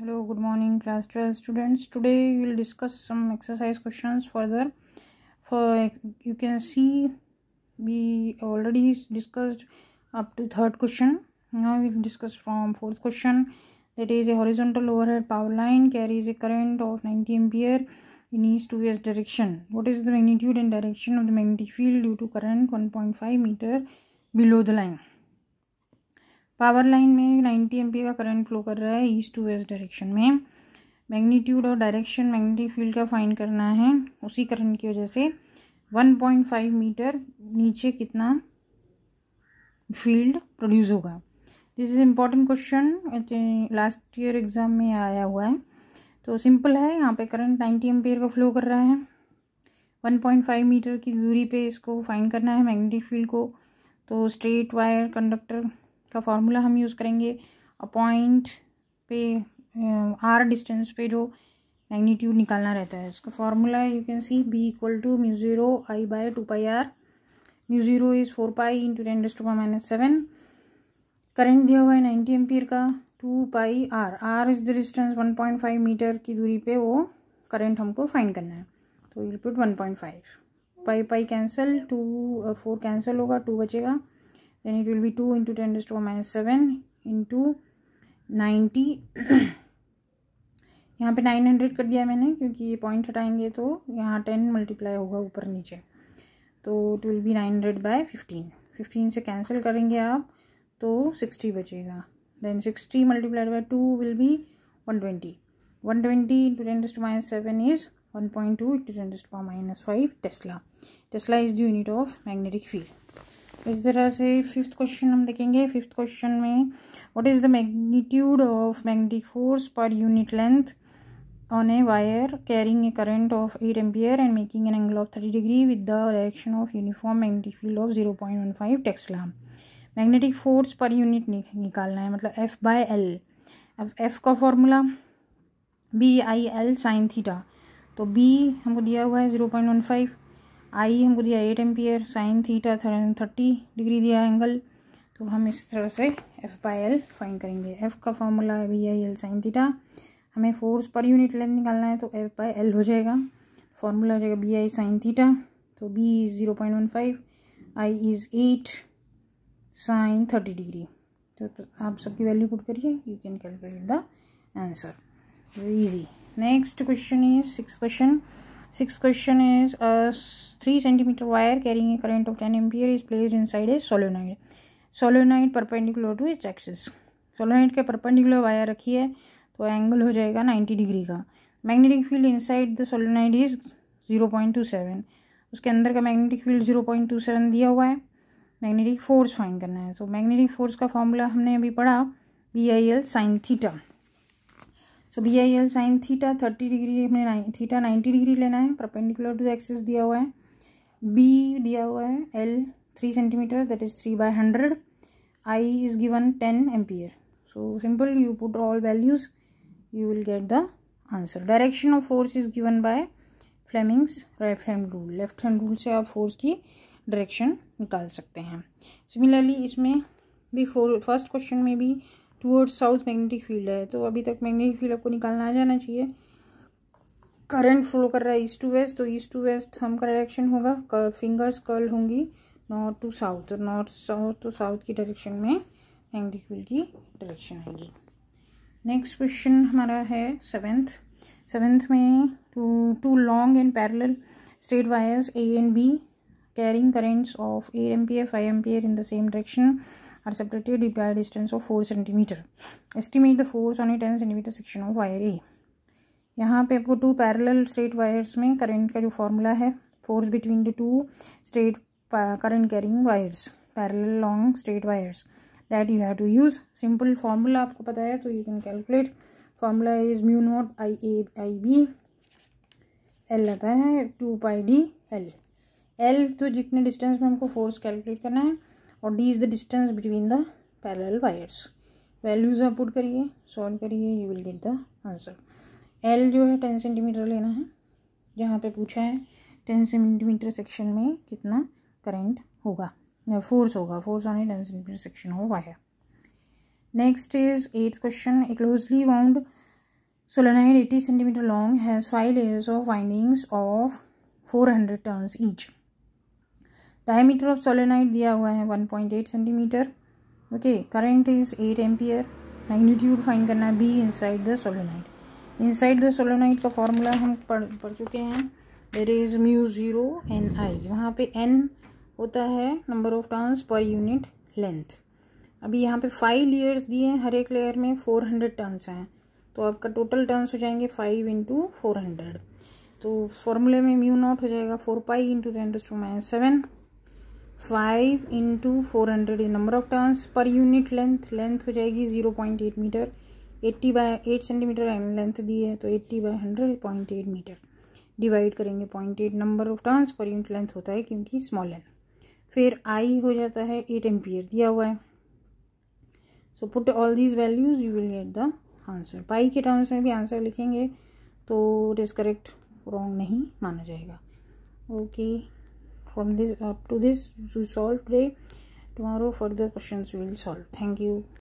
hello good morning class 12 students today we will discuss some exercise questions further for you can see we already discussed up to third question now we will discuss from fourth question that is a horizontal overhead power line carries a current of 90 ampere in east to west direction what is the magnitude and direction of the magnetic field due to current 1.5 meter below the line power line में 90 M का current flow कर रहा है east to west direction में magnitude और direction magnetic field का find करना है उसी करंट की वजह से 1.5 मीटर नीचे कितना फील्ड प्रोड्यूस होगा this is important question last year exam में आया हुआ है तो सिंपल है यहाँ पे करंट नाइन्टी एम्पियर का फ्लो कर रहा है 1.5 मीटर की दूरी पे इसको फाइंड करना है मैग्नेटिक फील्ड को तो स्ट्रेट वायर कंडक्टर का फार्मूला हम यूज़ करेंगे पॉइंट पे आर डिस्टेंस पे जो मैग्नीट्यूड निकालना रहता है इसका formula you can see B equal to mu zero I by two pi R mu zero is four pi into ten डेस पा पाई माइनस सेवन करेंट दिया हुआ है नाइन्टी एम्पियर का two pi R R is the distance one point five metre की दूरी पे वो करंट हमको फाइन करना है तो will put one point five pi pi cancel two four cancel होगा टू बचेगा then it will be 2 into 10 raised to power minus 7 into 90 यहाँ पे 900 कर दिया मैंने क्योंकि ये पॉइंट हटाएंगे तो यहाँ 10 मल्टीप्लाई होगा ऊपर नीचे तो it will be 900 hundred by fifteen fifteen से कैंसिल करेंगे आप तो 60 बचेगा then 60 multiplied by 2 will be 120 120 into 10 raised to minus 7 is 1.2 into 10 raised to power minus 5 Tesla. Tesla is the unit of magnetic field. इस तरह से fifth question हम देखेंगे फिफ्थ क्वेश्चन में what is the magnitude of magnetic force per unit length on a wire carrying a current of eight ampere and making an angle of thirty degree with the direction of uniform magnetic field of zero point one five tesla magnetic force per unit निकालना है मतलब F by L F का formula B I L sine theta तो B हमको दिया हुआ है zero point one five I हमको दिया eight ampere sine theta thirty degree दिया एंगल तो हम इस तरह से एफ बाई एल फाइन करेंगे एफ का फॉर्मूला है B I L sine theta हमें फोर्स पर यूनिट लेंथ निकालना है तो एफ बाई एल हो जाएगा फॉर्मूला हो जाएगा बी आई साइन थीटा तो B is zero point one five I is eight sine thirty degree तो आप सबकी वैल्यू पुट करिए you can calculate the answer is easy next question is six question six question is three centimetre wire carrying current of ten ampere is ampere inside is a solenoid perpendicular to its axis solenoid के perpendicular wire रखी है तो angle हो जाएगा ninety degree का magnetic field inside the solenoid is zero point two seven उसके अंदर का magnetic field zero point two seven दिया हुआ है मैग्नेटिक फोर्स फाइन करना है सो मैग्नेटिक फोर्स का फॉर्मूला हमने अभी पढ़ा B I L sine theta so B I L sine theta thirty degree हमने थीटा नाइन्टी डिग्री लेना है परपेंडिकुलर टू द एक्सेस दिया हुआ है बी दिया हुआ है L three centimetre that is three by hundred I is given ten ampere so simple you put all values you will get the answer direction of force is given by Fleming's right hand rule left hand rule से आप force की direction निकाल सकते हैं similarly इसमें भी four first question में भी टूअर्ड्स साउथ मैग्नेटिक फील्ड है तो अभी तक मैग्नेटिक फील्ड आपको निकालना आ जाना चाहिए करंट फ्लो कर रहा है ईस्ट टू वेस्ट तो ईस्ट टू वेस्ट थम का डायरेक्शन होगा कर, फिंगर्स कर्ल होंगी north to south north south to south की डायरेक्शन में मैग्नेटिक फील्ड की डायरेक्शन आएगी नेक्स्ट क्वेश्चन हमारा है सेवेंथ सेवेंथ में two two long and parallel straight wires A and B carrying currents of eight ampere five ampere in the same direction are subtracted by a distance of four centimetre estimate the force on a ten centimetre section of wire A यहाँ पे आपको two parallel straight wires में current का जो formula है force between the two straight current carrying wires parallel long straight wires that you have to use simple formula आपको पता है तो you can calculate formula is mu not I A I B L आता है two pi D L L तो जितने distance में हमको फोर्स कैलकुलेट करना है और D is the distance between the parallel wires values आप पुट करिए सॉल्व करिए you will get the answer L जो है टेन सेंटीमीटर लेना है जहाँ पे पूछा है टेन सेंटीमीटर सेक्शन में कितना करंट होगा या फोर्स होगा force on a ten centimetre section हो wire next is eight question a closely wound solenoid eighty centimetre long has five layers of windings of four hundred turns each diameter of solenoid दिया हुआ है one point eight centimetre okay current is eight ampere magnitude find करना है B inside the in inside the solenoid का formula हम पढ़ पढ़ चुके हैं there is mu zero N I वहाँ पे एन होता है number of turns per unit length अभी यहाँ पे फाइव लेयर्स दिए हैं हर एक लेयर में फोर हंड्रेड टर्न्स हैं तो आपका टोटल टर्न्स हो जाएंगे फाइव इंटू फोर हंड्रेड तो फॉर्मूले में म्यू नॉट हो जाएगा four pi into ten to minus seven five into four hundred number of turns per unit length length हो जाएगी zero point eight metre eighty by eight centimetre and length दी है तो eighty by hundred point eight metre divide करेंगे point eight number of turns per unit length होता है क्योंकि small N फिर आई हो जाता है एट एम्पियर दिया हुआ है so put all these values you will get the answer pi के टर्म्स में भी आंसर लिखेंगे तो इट इज़ करेक्ट रॉन्ग नहीं माना जाएगा okay okay. from this up to this we solve today tomorrow further questions we will solve thank you